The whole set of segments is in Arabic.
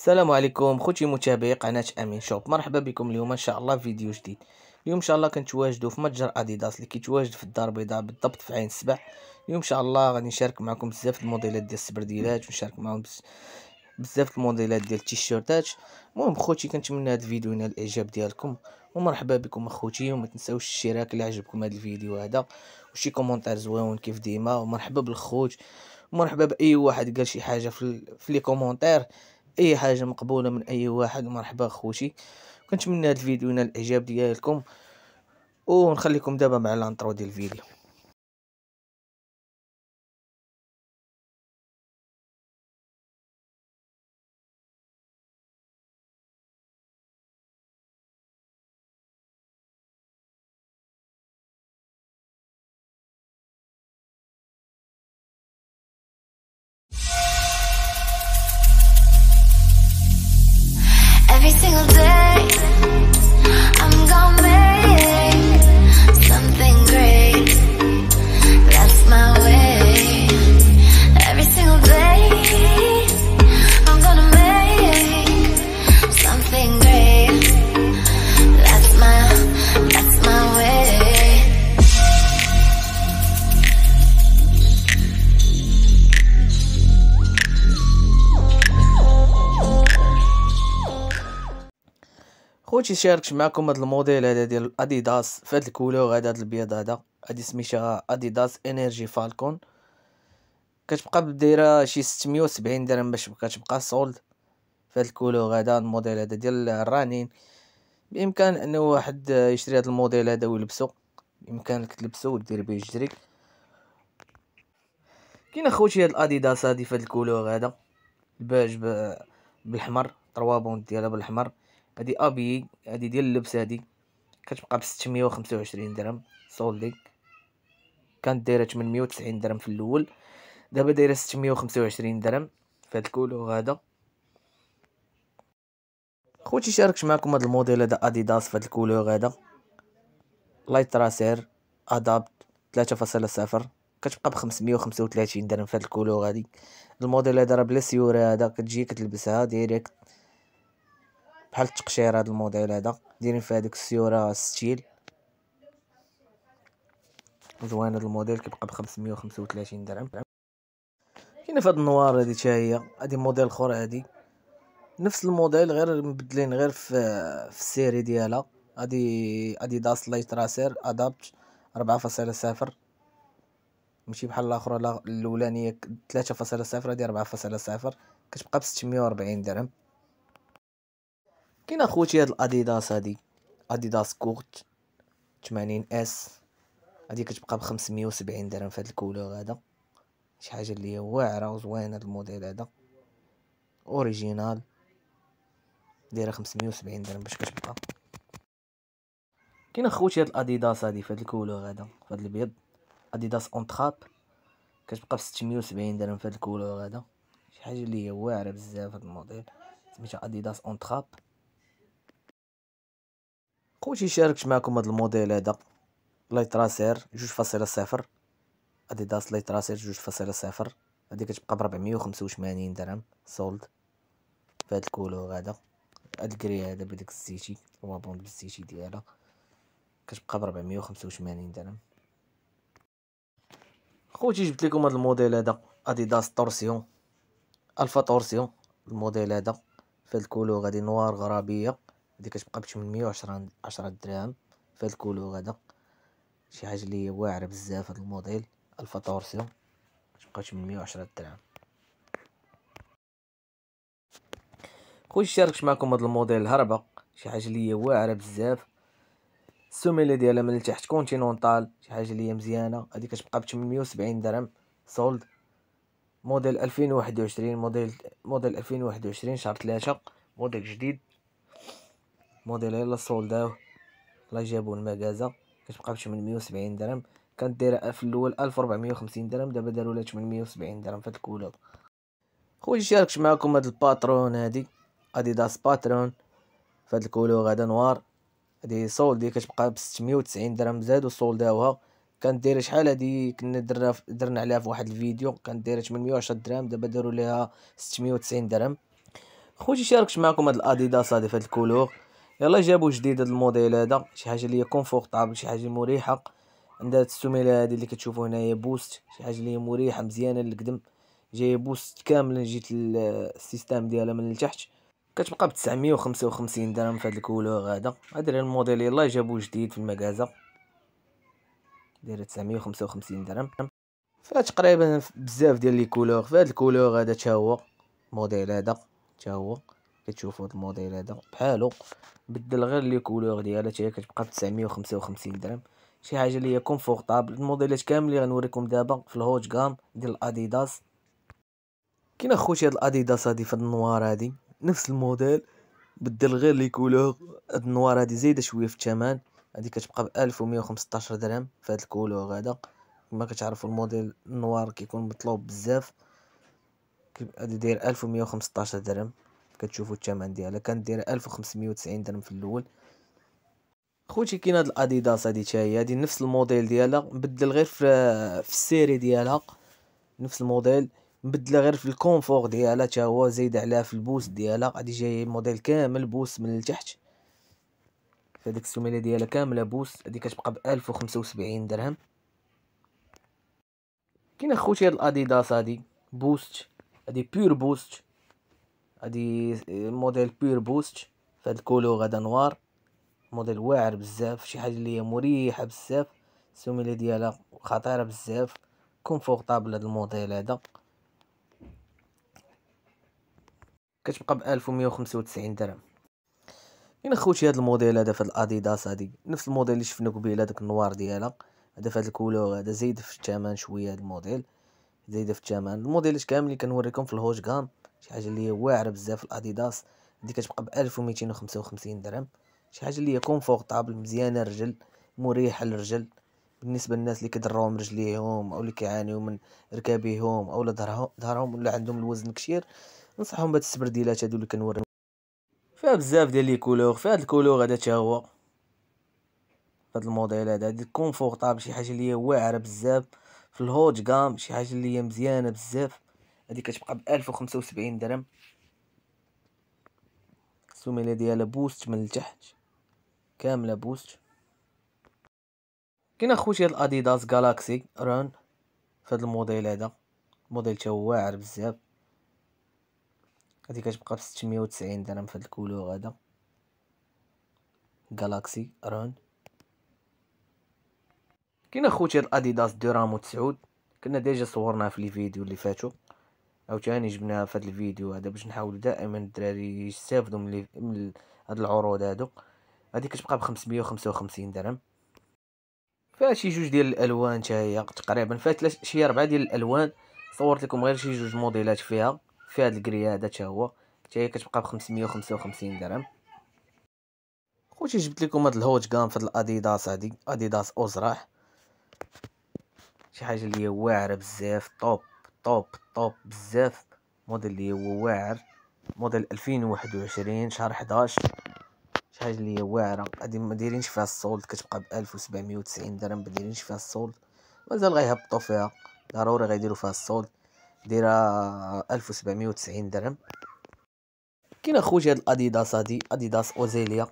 السلام عليكم خوتي متابعي قناة أمين شوب مرحبا بكم اليوم إن شاء الله في فيديو جديد اليوم إن شاء الله كنتواجدوا في متجر أديداس اللي كيتواجد في الدار البيضاء بالضبط في عين السبع اليوم إن شاء الله غادي نشارك معكم بزاف الموديلات ديال السبرديلات ونشارك معكم بز... بزاف الموديلات ديال التيشيرتات المهم خوتي كنتمنى هذا الفيديو ينال الاعجاب ديالكم ومرحبا بكم اخوتي وما تنساوش الاشتراك الا عجبكم هذا الفيديو هذا وشي كومونتير زويون كيف ديما ومرحبا بالخوت ومرحبا باي واحد قال شي حاجه في, في لي كومونتير اي حاجه مقبوله من اي واحد مرحبا خوتي كنتمنى هذا الفيديو ينال الاعجاب ديالكم ونخليكم دابا مع الانترو ديال الفيديو تيشاركش معكم هاد الموديل هذا ديال اديداس في هذا الكولور هذا البيض هذا هادي سميتها اديداس انرجي فالكون كتبقى بالدايره شي 670 درهم باش كتبقى سولد في هذا الكولور هذا الموديل هذا ديال الرانين بامكان انه واحد يشري هاد الموديل هذا ويلبسو بامكانك تلبسو ودير به جريك كاين اخوتي هاد الاديداس هادي في هاد الكولور هذا الباج بالحمر طروابون ديالها بالحمر هادي ابي هادي ديال اللبس هادي كتبقى ب 625 درهم سولدي كانت دايره 890 درهم في الاول دابا دايره 625 درهم في هاد الكولو هذا خوتي شاركت معكم هاد الموديل هذا اديداس في هاد الكولور هذا لايت راسير ادابت 3.0 كتبقى ب 535 درهم في هاد الكولور هادي الموديل هذا راه بلا سيوره هذا كتجي كتلبسها ديريكت بحال التقشير هذا الموديل هذا دايرين في هذيك السيوره ستيل زوين هذا الموديل كيبقى ب 535 درهم كاينه في هذا النوار هذه حتى هي هذه موديل اخر هذه نفس الموديل غير مبدلين غير في في السيري ديالها هذه ادي داس لايت راسير ادابت 4.0 ماشي بحال الاخرى الاولانيه 3.0 هذه 4.0 كتبقى ب 640 درهم كاين اخوتي هاد الاديداس هادي اديداس كورت 80 اس هادي كتبقى ب 570 درهم فهاد الكولور هذا شي حاجه اللي هي واعره وزوينه هاد الموديل هذا اوريجينال دايره 570 درهم باش كتبقى كاين اخوتي هاد الاديداس هادي فهاد الكولور هذا فهاد البيض اديداس اونتراب كتبقى ب 670 درهم فهاد الكولور هذا شي حاجه اللي هي واعره بزاف هاد الموديل سميتها اديداس اونتراب خوتي شاركت معكم هذا الموديل هذا لايت جوج فاصلة صفر اديداس لايت جوج فاصلة صفر هادي كتبقى ب 485 درهم سولد فهاد الكولور هذا هاد الكري هذا بداك الزيتي هو بوند بالزيتي ديالها كتبقى ب 485 درهم خوتي جبت لكم هاد الموديل هذا اديداس تورسيون الفا تورسيون الموديل هذا فهاد الكولور غادي نوار غرابيه هادي كتبقى بتمنمية وعشرة عشرة دراهم فهاد الكولو هذا شي حاجه اللي واعره بزاف هاد الموديل الفا تورسيو كتبقى ب 810 درهم خويا شاركت معكم هذا الموديل الهربه شي حاجه اللي واعره بزاف السوميله ديالها من التحت كونتينونتال شي حاجه اللي مزيانه هادي كتبقى ب 870 درهم سولد موديل 2021 موديل موديل 2021 شهر 3 موديل جديد موديلين للسولداو لا جابو المكازا كتبقى ب 870 درهم كانت دايره في الاول 1450 درهم دابا داروا لها 870 درهم فهاد الكولور خويا شاركت معكم هاد الباترون هادي اديداس باترون فهاد الكولور هذا نوار هادي سولدي كتبقى ب 690 درهم زادو سولداوها كانت دايره شحال هادي كنا درنا عليها في واحد الفيديو كانت دايره 810 درهم دابا داروا ليها 690 درهم خوتي شاركت معكم هاد الاديداس هادي فهاد الكولور يلا جابو جديد هاد الموديل هذا شي حاجه اللي هي كونفورطابل شي حاجه مريحه عندها السميله هذه اللي كتشوفوا هنايا بوست شي حاجه اللي هي مريحه مزيانه للقدم جايه بوست كامله جيت السيستم ديالها من التحت كتبقى ب 955 درهم في هاد الكولور هذا هذا الموديل يلا جابوه جديد في المغازا دايره 955 درهم فتقريبا بزاف ديال لي كولور في هاد الكولور هذا تا هو الموديل هذا تا هو كتشوفوا هذا الموديل هذا بحالو بدل غير لي كولور ديالها حتى هي كتبقى 955 درهم شي حاجه اللي هي كومفورتابل الموديلات كامل اللي غنوريكم دابا في الهوج كام ديال الاديداس كاين اخوتي هاد الاديداس هادي في النوار هادي نفس الموديل بدل غير لي كولور هاد النوار هادي زايده شويه في الثمن هادي كتبقى ب 1115 درهم في هاد الكولور هذا كما كتعرفوا الموديل النوار كيكون مطلوب بزاف هادي داير 1115 درهم كتشوفوا الثمن ديالها كانت دايره 1590 درهم في الاول خوتي كاين هاد الاديداس هادي حتى هي هادي نفس الموديل ديالها مبدل غير في في السيري ديالها نفس الموديل مبدله غير في الكونفور ديالها حتى هو زايد عليها في البوس ديالها غادي جاي موديل كامل بوس من التحت هاديك السميله ديالها كامله بوس هادي كتبقى ب 1075 درهم كاين اخوتي هاد الاديداس هادي بوست هادي بيور بوست هادي موديل بير بوست فهاد الكولو غدا نوار موديل واعر بزاف شي حاجه اللي هي مريحه بزاف السوميله ديالها خطيره بزاف كونفورطابل هاد الموديل هذا كتبقى ب 1195 درهم كاين خوتي هاد الموديل هذا في الاديداس هادي نفس الموديل اللي شفنا قبيله داك النوار ديالها هذا في هاد الكولو هذا زايد في الثمن شويه هاد الموديل زايد في الثمن الموديلات كاملين كنوريكم في الهوشغان شي حاجه اللي هي واعره بزاف الاديداس دي كتبقى ب 1255 درهم شي حاجه اللي هي كونفورطابل مزيانه الرجل مريحه للرجل بالنسبه للناس اللي كيضروا رجليهم او اللي كيعانيو من ركابيهم او ظهرهم ولا عندهم الوزن كثير ننصحهم بهاد السبرديلات هادو اللي كنوريو فيها بزاف ديال لي كولور فيها هاد الكولور هذا تا هو هاد الموديل هذا هاد كونفورتابل شي حاجه اللي هي واعره بزاف في الهوج جام شي حاجه اللي هي مزيانه بزاف هذه كتبقى ب 1075 درهم السوميليه ديالها بوست من التحت كامله بوست كاين اخوتي هاد الاديداس جالاكسي ران فهاد الموديل هذا الموديل تا هو واعر بزاف هادي كتبقى ب 690 درهم فهاد الكولور هذا جالاكسي ران كاين اخوتي هاد الاديداس دورامو 9 كنا ديجا صورناها في لي فيديو اللي فاتو او تاني جبناها في هذا الفيديو هذا باش نحاول دائما الدراري يستافدوا من, هاد العروض هادو هادي كتبقى ب 555 درهم فيها شي جوج ديال الالوان تاهي تقريبا فيها ثلاث شي اربعه ديال الالوان صورت لكم غير شي جوج موديلات فيها فيها هاد الكري هذا حتى هو حتى هي كتبقى ب 555 درهم خوتي جبت لكم هاد الهوت كام فهاد الاديداس هادي اديداس ازرح شي حاجه اللي واعره بزاف طوب طوب طوب بزاف موديل اللي هو واعر موديل 2021 شهر 11 شي حاجه اللي هي واعره هادي ما دايرينش فيها السولد كتبقى ب 1790 درهم ما دايرينش فيها السولد مازال غيهبطوا فيها ضروري غيديروا فيها السولد دايره 1790 درهم كاين اخوتي هاد الاديداس هادي اديداس اوزيليا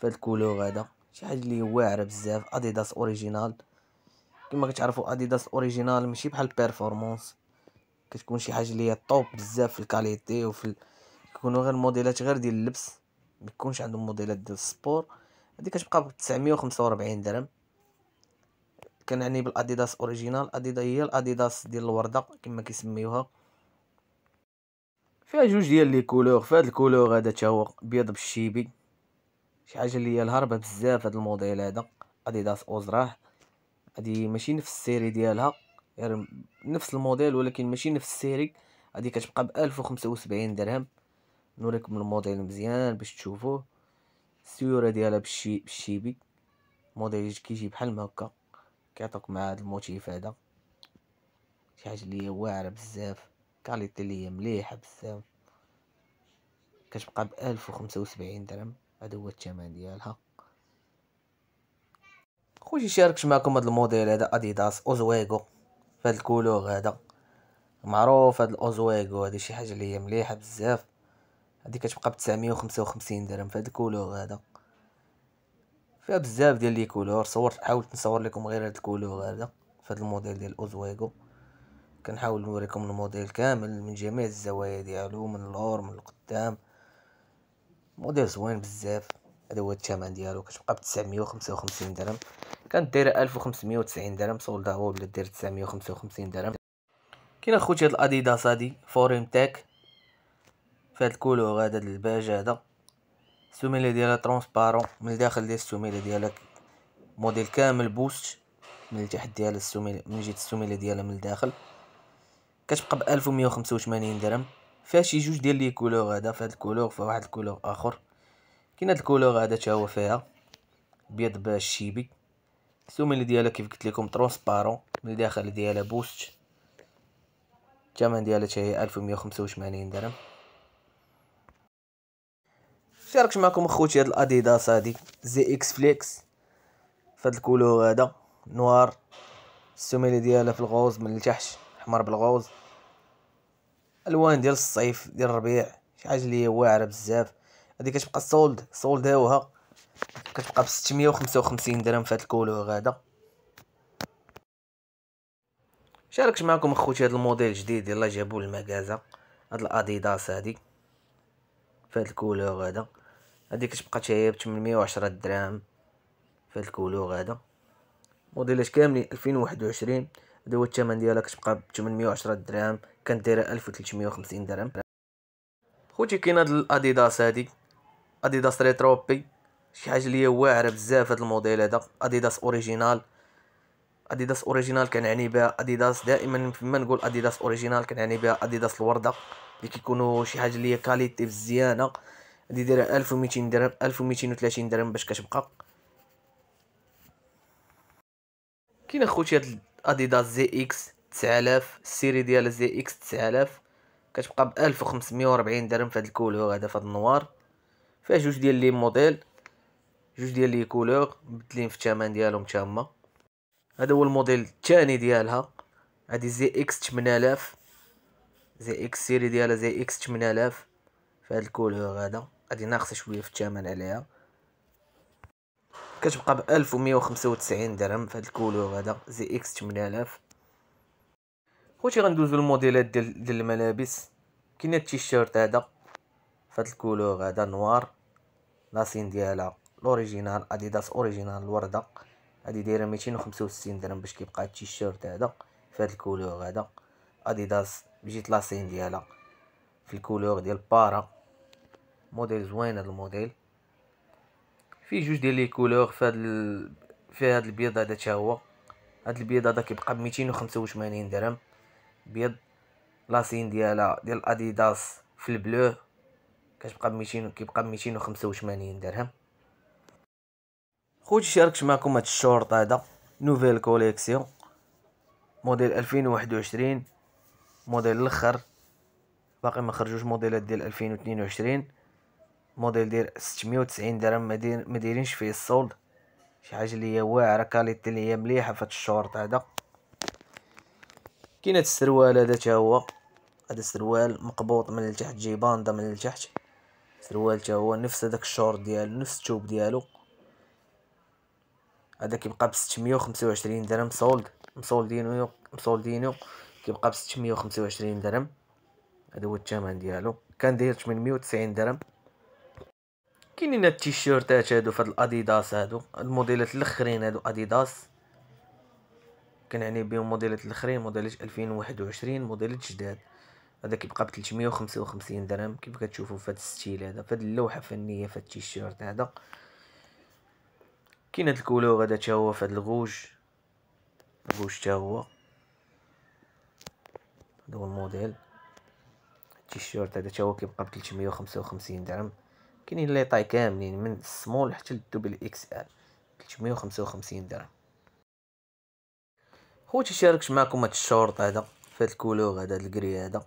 فهاد الكولور هذا شي حاجه اللي واعره بزاف اديداس اوريجينال كما كتعرفوا اديداس اوريجينال ماشي بحال بيرفورمانس كتكون شي حاجه اللي هي طوب بزاف في الكاليتي وفي ال... كيكونوا غير موديلات غير ديال اللبس ما يكونش عندهم موديلات ديال السبور هذه كتبقى ب 945 درهم كنعني بالاديداس اوريجينال اديدا هي الاديداس ديال الورده كما كيسميوها فيها جوج ديال لي كولور فهاد الكولور هذا تا هو ابيض بالشيبي شي حاجه اللي هي الهربه بزاف هاد الموديل هذا اديداس اوزراح هادي ماشي نفس السيري ديالها يعني نفس الموديل ولكن ماشي نفس السيري هادي كتبقى بألف وخمسة وسبعين درهم نوريكم الموديل مزيان باش تشوفوه السيوره ديالها بالشي بالشيبي الموديل كيجي بحال هكا كيعطيك مع هاد الموتيف هذا شي حاجه اللي واعره بزاف كاليتي اللي هي مليحه بزاف كتبقى بألف وخمسة وسبعين درهم هذا هو الثمن ديالها واش نشاركش معكم هذا الموديل هذا اديداس اوزويغو فهاد الكولور هذا معروف هاد الاوزويغو هادي شي حاجه اللي هي مليحه بزاف هادي كتبقى ب 955 درهم فهاد الكولور هذا فيها بزاف ديال لي كولور صورت حاولت نصور لكم غير هاد الكولور هذا فهاد الموديل ديال اوزويغو كنحاول نوريكم الموديل كامل من جميع الزوايا ديالو من اللور من القدام موديل زوين بزاف هذا هو الثمن ديالو كتبقى ب 955 درهم دايره 1590 درهم سولدا هو ولا دير 955 درهم كاين اخوتي هاد الاديداس هادي فوريم تاك هاد الكولور هذا الباج هذا السوميله ديالها ترونسبارون من الداخل ديال السوميله ديالك موديل كامل بوست من التحت ديال السوميله من جهه السوميله ديالها من الداخل كتبقى ب 1185 درهم فيها شي جوج ديال لي كولور هذا فهاد الكولور فيها واحد الكولور اخر كاين هاد الكولور هذا تا هو فيها بيض بالشيبي السوميلي ديالها كيف قلت لكم ترونسبارون من الداخل ديالها بوست الثمن ديالها حتى هي 1185 درهم شاركت معكم اخوتي هاد الاديداس هادي زي اكس فليكس فهاد الكولور هذا نوار السوميلي ديالها في الغوز من التحت احمر بالغوز الوان ديال الصيف ديال الربيع شي حاجه اللي واعره بزاف هادي كتبقى سولد سولداوها كتبقى ب 655 درهم في هذا الكولور هذا شاركت معكم اخوتي هذا الموديل الجديد يلا جابوه للمكازا هاد الاديداس هادي هذا الكولور هذا هادي كتبقى حتى هي ب 810 درهم في هذا الكولور هذا موديلات كاملين 2021 هذا هو الثمن ديالها كتبقى ب 810 درهم كانت دايره 1350 درهم خوتي كاين هاد الاديداس هادي اديداس ريترو بي شي حاجه اللي واعره بزاف هاد الموديل هذا اديداس اوريجينال اديداس اوريجينال كنعني بها اديداس دائما فيما نقول اديداس اوريجينال كنعني بها اديداس الورده اللي كيكونوا شي حاجه ليا كاليتي مزيانه اللي دايره 1200 درهم 1230 درهم باش كتبقى كاين اخوتي هاد اديداس زي اكس 9000 السيري ديال زي اكس 9000 كتبقى ب 1540 درهم في هاد الكولور هذا فهاد النوار فيها جوج ديال لي موديل جوج ديال لي كولور مبدلين في الثمن ديالهم تما هذا هو الموديل الثاني ديالها هادي زي اكس 8000 زي اكس سيري ديالها زي اكس 8000 في هذا الكولور هذا غادي ناقص شويه في الثمن عليها كتبقى ب 1195 درهم في هذا الكولور هذا زي اكس 8000 خوتي غندوزو للموديلات ديال ديال الملابس كاين التيشيرت هذا في هذا الكولور هذا نوار لاسين ديالها الاوريجينال اديداس اوريجينال الوردة هادي دايره ميتين وخمسة وستين درهم باش كيبقى التيشيرت هذا في هاد الكولور هذا اديداس بجيت لاسين ديالها في الكولور ديال بارا موديل زوين هاد الموديل في جوج ديال لي كولور في هاد ال... في هاد البيض هذا تا هو هاد البيض هذا كيبقى ب 285 درهم بيض لاسين ديالها ديال اديداس في البلو كتبقى ب 200 كيبقى ب 285 درهم خوتي شاركت معكم هاد الشورت هذا نوفيل كوليكسيون موديل 2021 موديل الاخر باقي ما خرجوش موديلات ديال 2022 موديل ديال 690 درهم ما دايرينش فيه السولد شي حاجه اللي هي واعره كاليتي اللي هي مليحه فهاد الشورت هذا كاين هاد السروال هذا تا هو هذا السروال مقبوط من التحت جيباندا من التحت سروال تا هو نفس داك الشورت ديالو نفس الثوب ديالو هذا كيبقى ب 625 درهم سولد مسولدينو مسولدينو كيبقى ب 625 درهم هذا هو الثمن ديالو كندير 890 درهم كاينين هاد التيشيرتات هادو فهاد الاديداس هادو الموديلات الاخرين هادو اديداس كنعني بهم موديلات الاخرين موديلات 2021 موديلات جداد هذا كيبقى ب 355 درهم كيف كتشوفوا فهاد الستيل هذا فهاد اللوحه فنيه فهاد التيشيرت هذا كاين هاد الكولور هذا تا هو فهاد الغوج الغوج تا هو هذا هو الموديل التيشيرت هذا تا هو كيبقى ب 355 درهم كاينين لي طاي كاملين من السمول حتى للدوبل اكس ال 355 درهم خوتي شاركت معكم هاد الشورت هذا فهاد الكولور هذا الكري هذا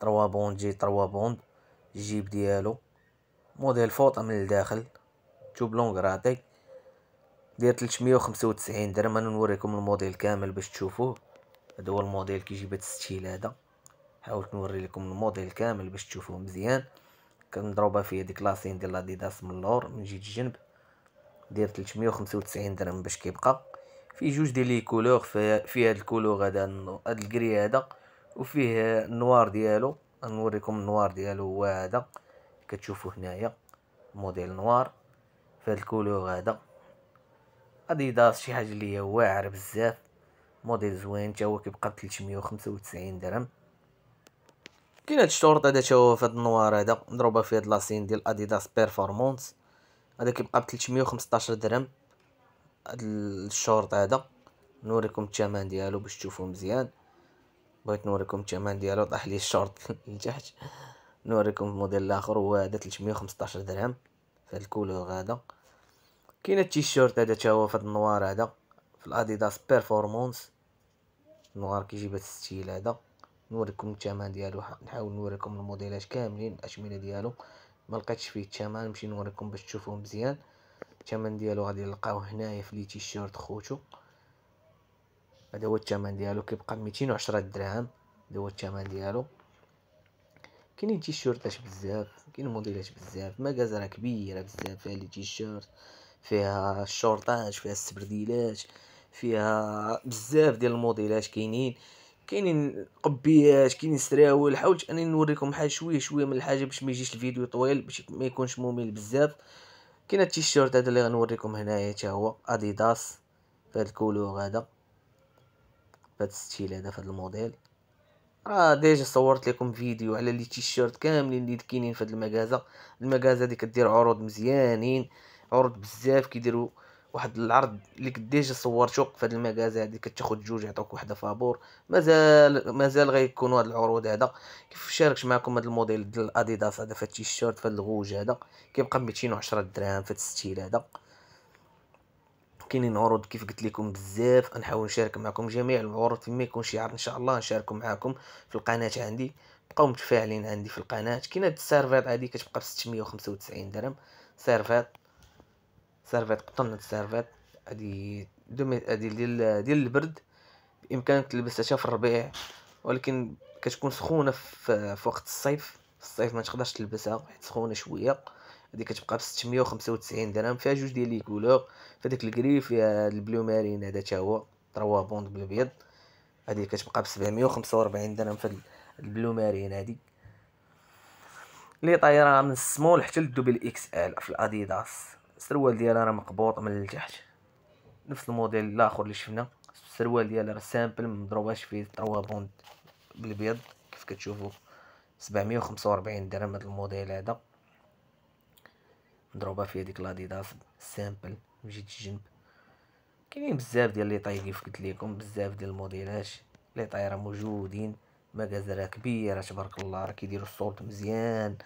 3 بوند جي 3 بوند الجيب ديالو موديل فوطه من الداخل توب لونغ راطي ديال 395 درهم انا نوريكم الموديل كامل باش تشوفوه هذا هو الموديل كيجي بهذا الستيل هذا حاولت نوري لكم الموديل كامل باش تشوفوه مزيان كنضربها في هذيك لاسين ديال لاديداس من اللور من جهه الجنب ديال 395 درهم باش كيبقى فيه جوج ديال لي كولور فيه هاد الكولور هذا هاد الكري هذا وفيه النوار ديالو نوريكم النوار ديالو هو هذا كتشوفوا هنايا موديل نوار هذا الكولور هذا اديداس شي حاجه اللي هي واعره بزاف موديل زوين تا هو كيبقى ب 395 درهم كاين هاد الشورت هذا تا هو في هاد النوار هذا مضروبه فيه هاد لاسين ديال اديداس بيرفورمانس هذا كيبقى ب 315 درهم هاد الشورت هذا نوريكم الثمن ديالو باش تشوفوه مزيان بغيت نوريكم الثمن ديالو طاح لي الشورت لتحت نوريكم الموديل الاخر هو هذا 315 درهم في هاد الكولور هذا كاين التيشيرت هذا تا هو فهاد النوار هذا في الاديداس بيرفورمانس نوار كيجي هاد الستيل هذا نوريكم الثمن ديالو نحاول نوريكم الموديلات كاملين الاشمله ديالو ما لقيتش فيه الثمن نمشي نوريكم باش تشوفوه مزيان الثمن ديالو غادي نلقاوه هنايا في لي تيشيرت خوتو هذا هو الثمن ديالو كيبقى 210 درهم هذا هو الثمن ديالو كاينين تيشيرتات بزاف كاين موديلات بزاف راه كبيره بزاف فيها لي تيشيرت فيها الشرطاج فيها السبرديلات فيها بزاف ديال الموديلات كاينين كاينين قبيات كاينين سراول حاولت اني نوريكم حاجه شويه شويه من الحاجه باش ما يجيش الفيديو طويل باش ما يكونش ممل بزاف كاين هاد التيشيرت هذا اللي غنوريكم هنايا حتى هو اديداس فهاد الكولور هذا فهاد الستيل هذا فهاد الموديل راه ديجا صورت لكم فيديو على لي تيشيرت كاملين اللي كاينين فهاد المغازه المغازه دي كدير عروض مزيانين عروض بزاف كيديروا واحد العرض اللي كديجا صورتو في هاد المغازه هادي كتاخد جوج يعطوك وحده فابور مازال مازال غيكونوا هاد العروض هذا كيف شاركت معكم هاد الموديل ديال الاديداس هذا فهاد التيشيرت فهاد الغوج هذا كيبقى ب 210 درهم فهاد الستيل هذا كاينين عروض كيف قلت لكم بزاف غنحاول نشارك معكم جميع العروض فيما يكون شي عرض ان شاء الله نشاركو معكم في القناه عندي بقاو متفاعلين عندي في القناه كاين هاد السيرفات هادي كتبقى ب 695 درهم سيرفات سيرفات قطنة السيرفات هادي دومي هادي ديال ديال البرد بامكانك تلبسها في الربيع ولكن كتكون سخونه في, وقت الصيف في الصيف ما تقدرش تلبسها حيت سخونه شويه هادي كتبقى ب 695 درهم فيها جوج ديال لي كولور فداك الكري فيها البلو مارين هذا تا هو تروا بوند بالابيض هادي كتبقى ب 745 درهم في البلو مارين هادي لي طايره من السمول حتى للدوبل اكس ال في الاديداس السروال ديالها راه مقبوط من التحت نفس الموديل الاخر اللي شفنا السروال ديالها راه سامبل مضروباش فيه تروا بوند بالبيض كيف كتشوفوا 745 درهم هذا الموديل هذا مضروبه فيه ديك لاديداس سامبل من جهه الجنب كاينين بزاف ديال لي طاي كيف قلت لكم بزاف ديال الموديلات لي طاي راه موجودين مجازره كبيره تبارك الله راه كيديروا الصوت مزيان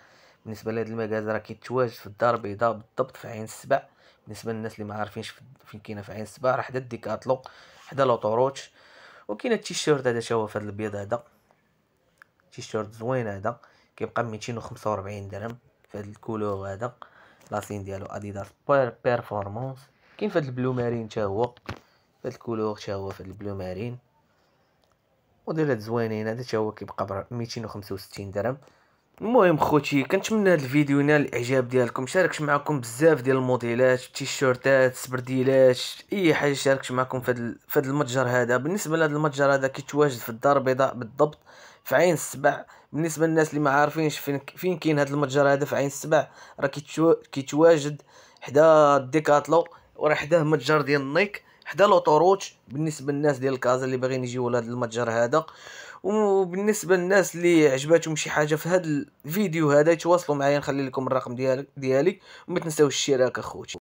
بالنسبه لهذا المجاز راه كيتواجد في الدار البيضاء بالضبط في عين السبع بالنسبه للناس اللي ما عارفينش فين كاينه في عين السبع راه حدا الديكاتلو حدا لوطوروتش وكاين هاد التيشيرت هذا شوف هذا البيض هذا التيشيرت زوين هذا كيبقى 245 درهم في هاد الكولور هذا لاسين ديالو اديداس بيرفورمانس كاين في هاد البلو مارين حتى هو في هاد الكولور حتى هو في هذا البلو مارين ودير هاد زوينين هذا حتى هو كيبقى ب 265 درهم المهم خوتي كنتمنى هذا الفيديو ينال الاعجاب ديالكم شاركت معكم بزاف ديال الموديلات التيشيرتات السبرديلات اي حاجه شاركت معكم في هذا فد المتجر هذا بالنسبه لهذا المتجر هذا كيتواجد في الدار البيضاء بالضبط في عين السبع بالنسبه للناس اللي ما عارفينش فين فين كاين هذا المتجر هذا في عين السبع راه كيتواجد حدا الديكاتلو وراه حداه متجر ديال نايك حدا لوطوروت بالنسبه للناس ديال كازا اللي باغيين يجيو لهذا المتجر هذا وبالنسبه للناس اللي عجباتهم شي حاجه في هذا الفيديو هذا يتواصلوا معايا نخلي لكم الرقم ديالك ديالي وما تنساوش الاشتراك اخوتي